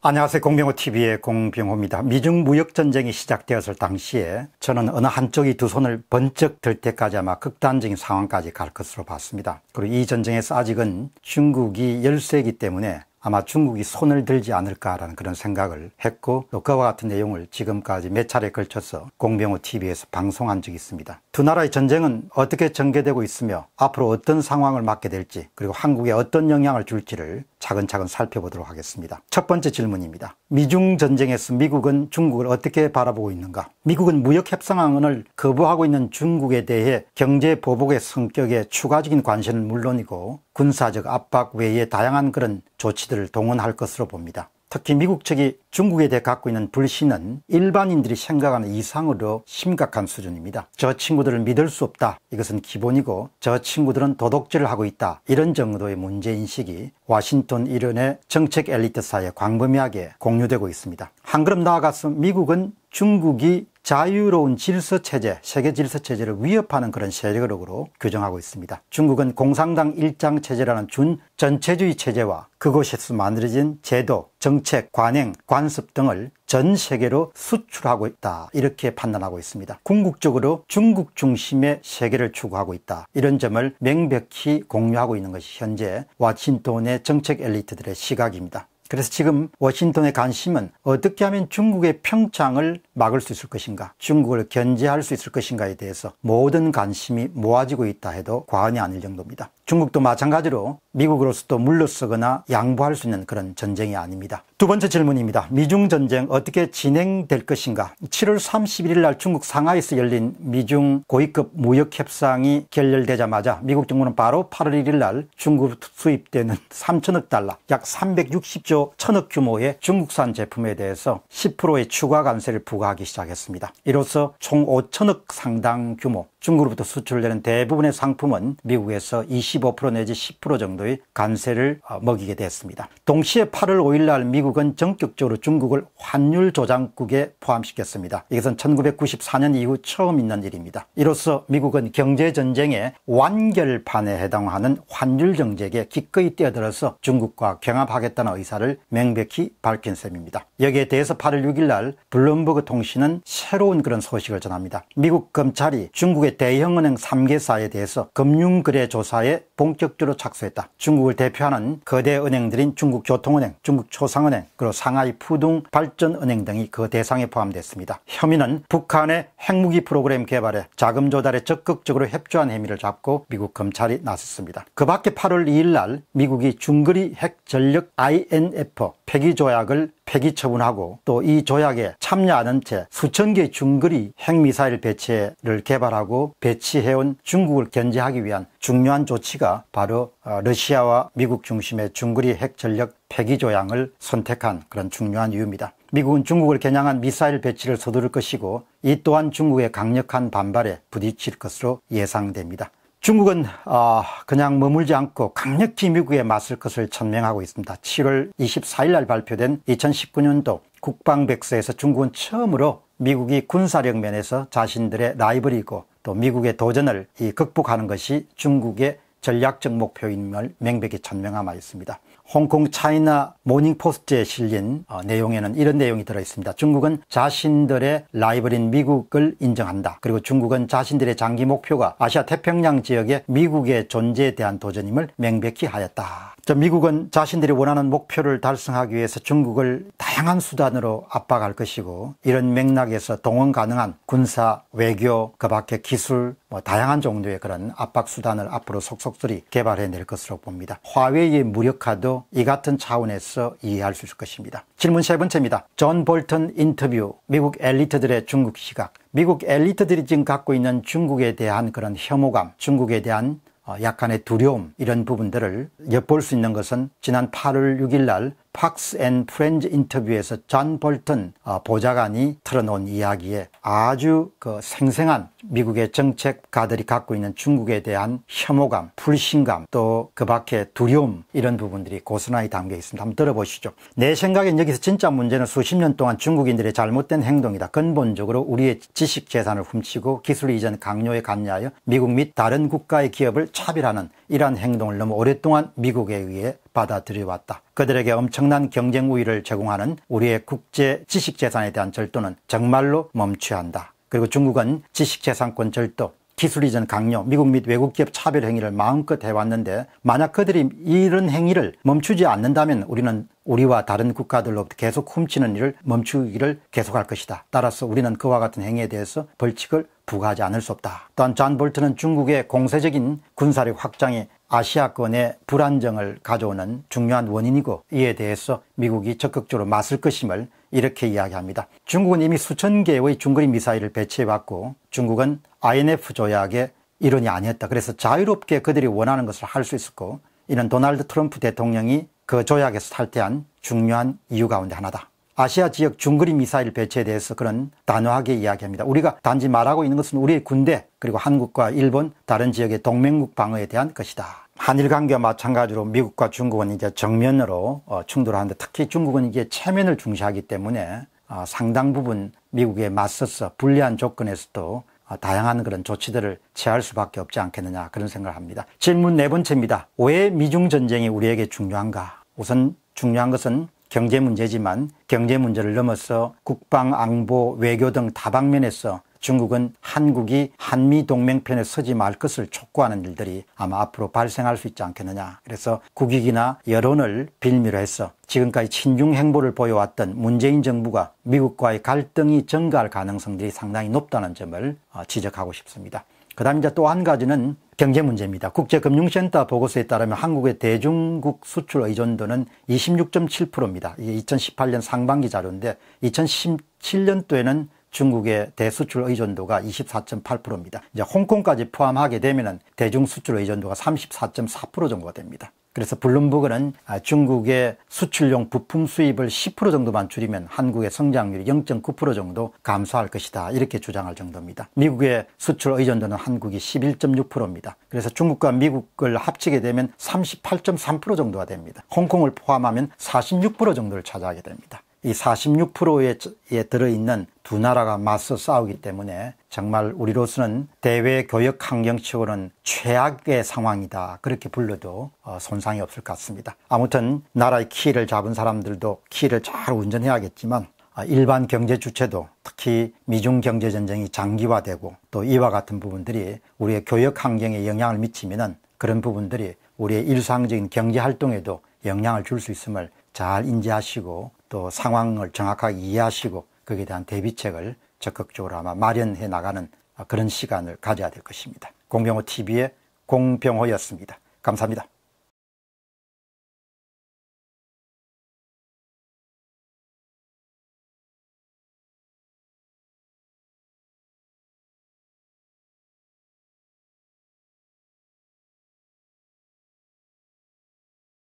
안녕하세요. 공병호TV의 공병호입니다. 미중 무역전쟁이 시작되었을 당시에 저는 어느 한쪽이 두 손을 번쩍 들 때까지 아마 극단적인 상황까지 갈 것으로 봤습니다. 그리고 이 전쟁에서 아직은 중국이 열세이기 때문에 아마 중국이 손을 들지 않을까라는 그런 생각을 했고 또 그와 같은 내용을 지금까지 몇 차례 걸쳐서 공병호 TV에서 방송한 적이 있습니다. 두 나라의 전쟁은 어떻게 전개되고 있으며 앞으로 어떤 상황을 맞게 될지 그리고 한국에 어떤 영향을 줄지를 차근차근 살펴보도록 하겠습니다. 첫 번째 질문입니다. 미중 전쟁에서 미국은 중국을 어떻게 바라보고 있는가? 미국은 무역 협상안을 거부하고 있는 중국에 대해 경제 보복의 성격에 추가적인 관심은 물론이고 군사적 압박 외에 다양한 그런 조치들을 동원할 것으로 봅니다. 특히 미국 측이 중국에 대해 갖고 있는 불신은 일반인들이 생각하는 이상으로 심각한 수준입니다. 저 친구들을 믿을 수 없다. 이것은 기본이고 저 친구들은 도덕질을 하고 있다. 이런 정도의 문제인식이 와싱턴 이론의 정책 엘리트 사이에 광범위하게 공유되고 있습니다. 한 걸음 나아가서 미국은 중국이 자유로운 질서 체제, 세계 질서 체제를 위협하는 그런 세력으로 규정하고 있습니다. 중국은 공산당 일장 체제라는 준 전체주의 체제와 그곳에서 만들어진 제도, 정책, 관행, 관습 등을 전 세계로 수출하고 있다. 이렇게 판단하고 있습니다. 궁극적으로 중국 중심의 세계를 추구하고 있다. 이런 점을 명백히 공유하고 있는 것이 현재 워싱턴의 정책 엘리트들의 시각입니다. 그래서 지금 워싱턴의 관심은 어떻게 하면 중국의 평창을 막을 수 있을 것인가 중국을 견제할 수 있을 것인가에 대해서 모든 관심이 모아지고 있다 해도 과언이 아닐 정도입니다. 중국도 마찬가지로 미국으로서도 물러서거나 양보할 수 있는 그런 전쟁이 아닙니다. 두 번째 질문입니다. 미중 전쟁 어떻게 진행될 것인가? 7월 31일 날 중국 상하이에서 열린 미중 고위급 무역 협상이 결렬되자마자 미국 정부는 바로 8월 1일 날 중국 수입되는 3천억 달러, 약 360조 천억 규모의 중국산 제품에 대해서 10%의 추가 관세를 부과하기 시작했습니다. 이로써 총 5천억 상당 규모, 중국으로부터 수출되는 대부분의 상품은 미국에서 20 15% 내지 10% 정도의 관세를 어, 먹이게 됐습니다. 동시에 8월 5일 날 미국은 전격적으로 중국을 환율 조장국에 포함시켰습니다. 이것은 1994년 이후 처음 있는 일입니다. 이로써 미국은 경제전쟁의 완결판에 해당하는 환율 정책에 기꺼이 뛰어들어서 중국과 경합하겠다는 의사를 명백히 밝힌 셈입니다. 여기에 대해서 8월 6일 날 블룸버그 통신은 새로운 그런 소식을 전합니다. 미국 검찰이 중국의 대형은행 3개사에 대해서 금융거래 조사에 본격적으로 착수했다. 중국을 대표하는 거대 은행들인 중국교통은행, 중국초상은행, 그리고 상하이 푸둥 발전은행 등이 그 대상에 포함됐습니다. 혐의는 북한의 핵무기 프로그램 개발에 자금 조달에 적극적으로 협조한 혐의를 잡고 미국 검찰이 나섰습니다. 그 밖에 8월 2일 날 미국이 중거리 핵전력 INF 폐기 조약을 폐기 처분하고 또 이 조약에 참여하는 채 수천 개의 중거리 핵미사일 배치를 개발하고 배치해온 중국을 견제하기 위한 중요한 조치가 바로 어, 러시아와 미국 중심의 중거리 핵전력 폐기 조약을 선택한 그런 중요한 이유입니다. 미국은 중국을 겨냥한 미사일 배치를 서두를 것이고 이 또한 중국의 강력한 반발에 부딪힐 것으로 예상됩니다. 중국은 아, 그냥 머물지 않고 강력히 미국에 맞설 것을 천명하고 있습니다. 7월 24일 날 발표된 2019년도 국방백서에서 중국은 처음으로 미국이 군사력 면에서 자신들의 라이벌이고 또 미국의 도전을 이 극복하는 것이 중국의 전략적 목표임을 명백히 천명함아 있습니다. 홍콩 차이나 모닝포스트에 실린 어, 내용에는 이런 내용이 들어있습니다. 중국은 자신들의 라이벌인 미국을 인정한다. 그리고 중국은 자신들의 장기 목표가 아시아 태평양 지역에 미국의 존재에 대한 도전임을 명백히 하였다. 미국은 자신들이 원하는 목표를 달성하기 위해서 중국을 다양한 수단으로 압박할 것이고 이런 맥락에서 동원 가능한 군사, 외교, 그 밖에 기술, 뭐 다양한 종류의 그런 압박 수단을 앞으로 속속들이 개발해낼 것으로 봅니다. 화웨이의 무력화도 이 같은 차원에서 이해할 수 있을 것입니다. 질문 세 번째입니다. 존볼튼 인터뷰 미국 엘리트들의 중국 시각 미국 엘리트들이 지금 갖고 있는 중국에 대한 그런 혐오감, 중국에 대한 어, 약간의 두려움 이런 부분들을 엿볼 수 있는 것은 지난 8월 6일 날 팍스 앤 프렌즈 인터뷰에서 잔볼튼 어, 보좌관이 틀어놓은 이야기에 아주 그 생생한 미국의 정책가들이 갖고 있는 중국에 대한 혐오감, 불신감, 또 그 밖에 두려움 이런 부분들이 고스란히 담겨 있습니다. 한번 들어보시죠. 내 생각엔 여기서 진짜 문제는 수십 년 동안 중국인들의 잘못된 행동이다. 근본적으로 우리의 지식 재산을 훔치고 기술 이전 강요에 관여하여 미국 및 다른 국가의 기업을 차별하는 이러한 행동을 너무 오랫동안 미국에 의해 받아들여왔다. 그들에게 엄청난 경쟁 우위를 제공하는 우리의 국제 지식재산에 대한 절도는 정말로 멈춰야 한다. 그리고 중국은 지식재산권 절도, 기술 이전 강요, 미국 및 외국 기업 차별 행위를 마음껏 해왔는데 만약 그들이 이런 행위를 멈추지 않는다면 우리는 우리와 다른 국가들로부터 계속 훔치는 일을 멈추기를 계속할 것이다. 따라서 우리는 그와 같은 행위에 대해서 벌칙을 부과하지 않을 수 없다. 또한 잔 볼트는 중국의 공세적인 군사력 확장이 아시아권의 불안정을 가져오는 중요한 원인이고 이에 대해서 미국이 적극적으로 맞을 것임을 이렇게 이야기합니다. 중국은 이미 수천 개의 중거리 미사일을 배치해왔고 중국은 INF 조약의 일원이 아니었다. 그래서 자유롭게 그들이 원하는 것을 할 수 있었고 이는 도널드 트럼프 대통령이 그 조약에서 탈퇴한 중요한 이유 가운데 하나다. 아시아 지역 중거리 미사일 배치에 대해서 그런 단호하게 이야기합니다. 우리가 단지 말하고 있는 것은 우리의 군대 그리고 한국과 일본 다른 지역의 동맹국 방어에 대한 것이다. 한일 관계와 마찬가지로 미국과 중국은 이제 정면으로 어, 충돌하는데 특히 중국은 이제 체면을 중시하기 때문에 어, 상당 부분 미국에 맞서서 불리한 조건에서도 어, 다양한 그런 조치들을 취할 수밖에 없지 않겠느냐 그런 생각을 합니다. 질문 네 번째입니다. 왜 미중 전쟁이 우리에게 중요한가? 우선 중요한 것은 경제 문제지만 경제 문제를 넘어서 국방, 안보, 외교 등 다방면에서 중국은 한국이 한미 동맹 편에 서지 말 것을 촉구하는 일들이 아마 앞으로 발생할 수 있지 않겠느냐. 그래서 국익이나 여론을 빌미로 해서 지금까지 친중 행보를 보여왔던 문재인 정부가 미국과의 갈등이 증가할 가능성들이 상당히 높다는 점을 어, 지적하고 싶습니다. 그 다음에 이제 또 한 가지는 경제 문제입니다. 국제금융센터 보고서에 따르면 한국의 대중국 수출 의존도는 26.7%입니다. 이게 2018년 상반기 자료인데 2017년도에는 중국의 대수출 의존도가 24.8%입니다. 이제 홍콩까지 포함하게 되면 대중 수출 의존도가 34.4% 정도가 됩니다. 그래서 블룸버그는 아, 중국의 수출용 부품 수입을 10% 정도만 줄이면 한국의 성장률이 0.9% 정도 감소할 것이다 이렇게 주장할 정도입니다. 미국의 수출 의존도는 한국이 11.6%입니다. 그래서 중국과 미국을 합치게 되면 38.3% 정도가 됩니다. 홍콩을 포함하면 46% 정도를 차지하게 됩니다. 이 46%에 들어있는 두 나라가 맞서 싸우기 때문에 정말 우리로서는 대외 교역 환경치고는 최악의 상황이다. 그렇게 불러도 어, 손상이 없을 것 같습니다. 아무튼 나라의 키를 잡은 사람들도 키를 잘 운전해야겠지만 아, 일반 경제 주체도 특히 미중 경제 전쟁이 장기화되고 또 이와 같은 부분들이 우리의 교역 환경에 영향을 미치면은 그런 부분들이 우리의 일상적인 경제 활동에도 영향을 줄 수 있음을 잘 인지하시고 또 상황을 정확하게 이해하시고 거기에 대한 대비책을 적극적으로 아마 마련해 나가는 그런 시간을 가져야 될 것입니다. 공병호 TV의 공병호였습니다. 감사합니다.